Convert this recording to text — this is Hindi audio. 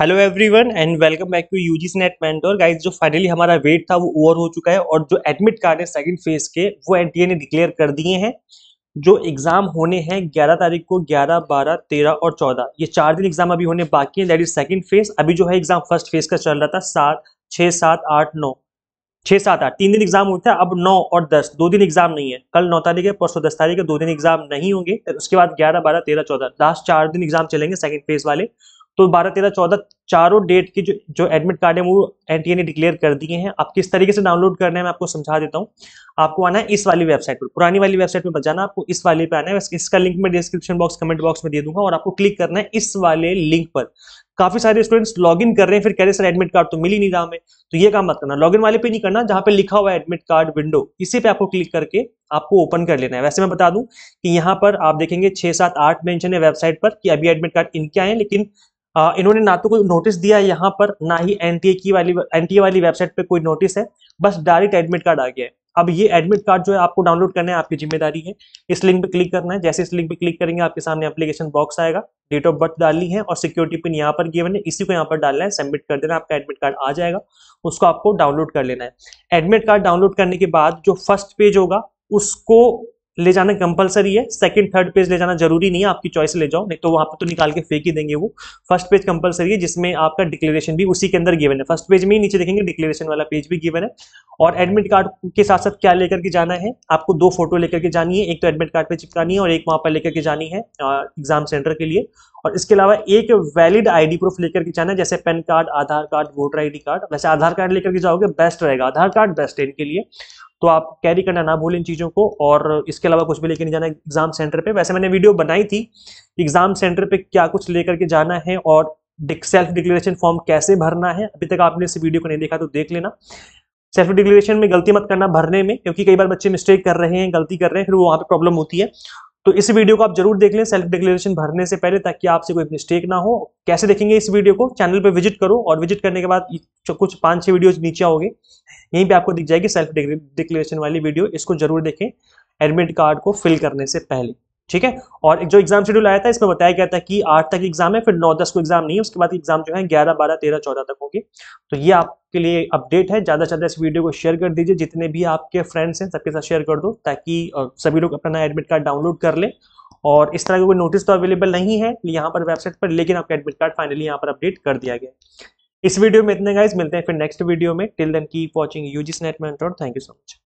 hello everyone and welcome back to U G C NET mentor guys जो फाइनली हमारा वेट था वो ओवर हो चुका है और जो एडमिट कार्ड है सेकंड फेज के वो एनटीए ने डिक्लेयर कर दिए हैं जो एग्जाम होने हैं 11 तारीख को 11, 12, 13 और 14 ये चार दिन एग्जाम अभी होने बाकी हैं दैट इज सेकंड फेज अभी जो है एग्जाम फर्स्ट फेज का चल रहा था सात छः सात आठ नौ छः सात आठ तीन दिन एग्जाम हुए थे अब नौ और दस दो दिन एग्जाम नहीं है कल नौ तारीख है परसों दस तारीख है दो दिन एग्जाम नहीं होंगे उसके बाद ग्यारह बारह तेरह चौदह लास्ट चार दिन एग्जाम चलेंगे सेकंड फेज वाले तो बारह तेरह चौदह चारों डेट की जो जो एडमिट कार्ड है वो एन ने डिक्लेयर कर दिए हैं आप किस तरीके से डाउनलोड करना है मैं आपको समझा देता हूँ आपको आना है इस वाली वेबसाइट पर पुरानी वाली वेबसाइट पर बचाना जाना आपको इस वाले पे आना है इसका लिंक मैं डिस्क्रिप्शन बॉक्स कमेंट बॉक्स में दे दूंगा और आपको क्लिक करना है इस वाले लिंक पर काफी सारे स्टूडेंट्स लॉग इन कर रहे हैं फिर कह रहे सर एडमिट कार्ड तो मिल ही नहीं रहा हमें तो ये काम मत करना लॉग इन वाले पे नहीं करना जहां पे लिखा हुआ है एडमिट कार्ड विंडो इसी पे आपको क्लिक करके आपको ओपन कर लेना है वैसे मैं बता दूं कि यहाँ पर आप देखेंगे छह सात आठ मेंशन है वेबसाइट पर कि अभी एडमिट कार्ड इनके आए लेकिन आ, इन्होंने ना तो कोई नोटिस दिया है यहाँ पर ना ही एनटीए की वाली एनटीए वाली वेबसाइट पर कोई नोटिस है बस डायरेक्ट एडमिट कार्ड आ गया है अब ये एडमिट कार्ड जो है आपको डाउनलोड करना है आपकी जिम्मेदारी है इस लिंक पे क्लिक करना है जैसे इस लिंक पे क्लिक करेंगे आपके सामने एप्लीकेशन बॉक्स आएगा डेट ऑफ बर्थ डालनी है और सिक्योरिटी पिन यहाँ पर गिवन है इसी को यहाँ पर डालना है सबमिट कर देना आपका एडमिट कार्ड आ जाएगा उसको आपको डाउनलोड कर लेना है एडमिट कार्ड डाउनलोड करने के बाद जो फर्स्ट पेज होगा उसको ले जाना कंपलसरी है सेकंड थर्ड पेज ले जाना जरूरी नहीं है आपकी चॉइस ले जाओ नहीं तो वहां पर तो निकाल के फेंक ही देंगे वो फर्स्ट पेज कंपलसरी है जिसमें आपका डिक्लेरेशन भी उसी के अंदर गिवन है फर्स्ट पेज में ही नीचे देखेंगे डिक्लेरेशन वाला पेज भी गिवन है और एडमिट कार्ड के साथ साथ क्या लेकर के जाना है आपको दो फोटो लेकर के जानी है एक तो एडमिट कार्ड पर चिपकानी है और एक वहां पर लेकर के जानी है एग्जाम सेंटर के लिए और इसके अलावा एक वैलिड आईडी प्रूफ लेकर के जाना जैसे PAN card Aadhaar card voter ID card वैसे आधार कार्ड लेकर के जाओगे बेस्ट रहेगा आधार कार्ड बेस्ट है इनके लिए तो आप कैरी करना ना भूलें इन चीज़ों को और इसके अलावा कुछ भी लेकर नहीं जाना एग्जाम सेंटर पर वैसे मैंने वीडियो बनाई थी एग्जाम सेंटर पर क्या कुछ लेकर के जाना है और सेल्फ डिक्लेरेशन फॉर्म कैसे भरना है अभी तक आपने इस वीडियो को नहीं देखा तो देख लेना सेल्फ डिक्लेरेशन में गलती मत करना भरने में क्योंकि कई बार बच्चे मिस्टेक कर रहे हैं गलती कर रहे हैं फिर वो वहाँ पे प्रॉब्लम होती है तो इस वीडियो को आप जरूर देख लें सेल्फ डिक्लेरेशन भरने से पहले ताकि आपसे कोई मिस्टेक ना हो कैसे देखेंगे इस वीडियो को चैनल पर विजिट करो और विजिट करने के बाद कुछ पाँच छह वीडियोज नीचे आओगे यहीं पर आपको दिख जाएगी सेल्फ डिक्लेरेशन वाली वीडियो इसको जरूर देखें एडमिट कार्ड को फिल करने से पहले ठीक है और जो एग्जाम शेड्यूल आया था इसमें बताया गया था कि आठ तक एग्जाम है फिर नौ दस को एग्जाम नहीं है उसके बाद एग्जाम जो है ग्यारह बारह तेरह चौदह तक होगी तो ये आपके लिए अपडेट है ज्यादा से ज्यादा इस वीडियो को शेयर कर दीजिए जितने भी आपके फ्रेंड्स हैं सबके साथ शेयर कर दो ताकि सभी लोग अपना एडमिट कार्ड डाउनलोड कर ले और इस तरह का कोई नोटिस तो अवेलेबल नहीं है यहाँ पर वेबसाइट पर लेकिन आपका एडमिट कार्ड फाइनली यहाँ पर अपडेट कर दिया गया इस वीडियो में इतने गाइज मिलते हैं फिर नेक्स्ट वीडियो में till then keep watching UGC NET mentor thank you so much